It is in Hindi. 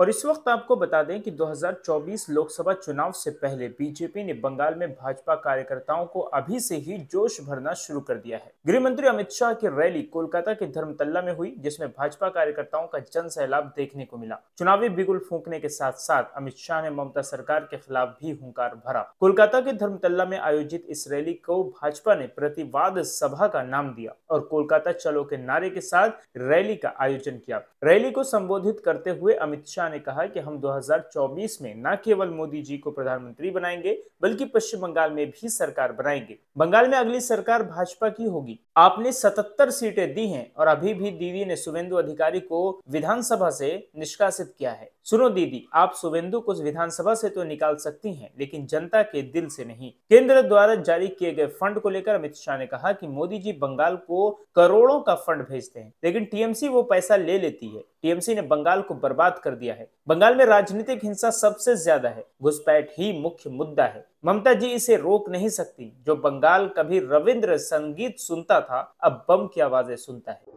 और इस वक्त आपको बता दें कि 2024 लोकसभा चुनाव से पहले बीजेपी ने बंगाल में भाजपा कार्यकर्ताओं को अभी से ही जोश भरना शुरू कर दिया है गृह मंत्री अमित शाह की रैली कोलकाता के धर्मतल्ला में हुई जिसमें भाजपा कार्यकर्ताओं का जन सैलाब देखने को मिला चुनावी बिगुल फूकने के साथ साथ अमित शाह ने ममता सरकार के खिलाफ भी हंकार भरा कोलकाता के धर्मतल्ला में आयोजित इस रैली को भाजपा ने प्रतिवाद सभा का नाम दिया और कोलकाता चलो के नारे के साथ रैली का आयोजन किया रैली को संबोधित करते हुए अमित शाह शाह ने कहा कि हम 2024 में न केवल मोदी जी को प्रधानमंत्री बनाएंगे बल्कि पश्चिम बंगाल में भी सरकार बनाएंगे बंगाल में अगली सरकार भाजपा की होगी आपने 77 सीटें दी हैं और अभी भी दीदी ने सुवेंदु अधिकारी को विधानसभा से निष्कासित किया है सुनो दीदी आप सुवेंदु को विधानसभा से तो निकाल सकती हैं लेकिन जनता के दिल से नहीं केंद्र द्वारा जारी किए गए फंड को लेकर अमित शाह ने कहा कि मोदी जी बंगाल को करोड़ों का फंड भेजते हैं लेकिन टीएमसी वो पैसा ले लेती है टीएमसी ने बंगाल को बर्बाद कर दिया है बंगाल में राजनीतिक हिंसा सबसे ज्यादा है घुसपैठ ही मुख्य मुद्दा है ममता जी इसे रोक नहीं सकती जो बंगाल कभी रविंद्र संगीत सुनता था अब बम की आवाजें सुनता है